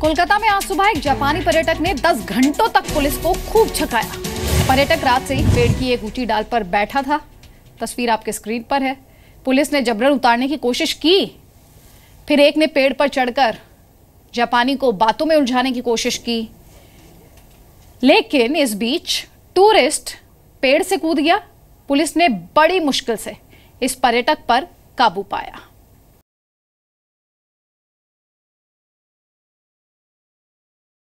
कोलकाता में आज सुबह एक जापानी पर्यटक ने 10 घंटों तक पुलिस को खूब छकाया पर्यटक रात से ही पेड़ की एक ऊंची डाल पर बैठा था तस्वीर आपके स्क्रीन पर है पुलिस ने जबरन उतारने की कोशिश की फिर एक ने पेड़ पर चढ़कर जापानी को बातों में उलझाने की कोशिश की लेकिन इस बीच टूरिस्ट पेड़ से कूद गया पुलिस ने बड़ी मुश्किल से इस पर्यटक पर काबू पाया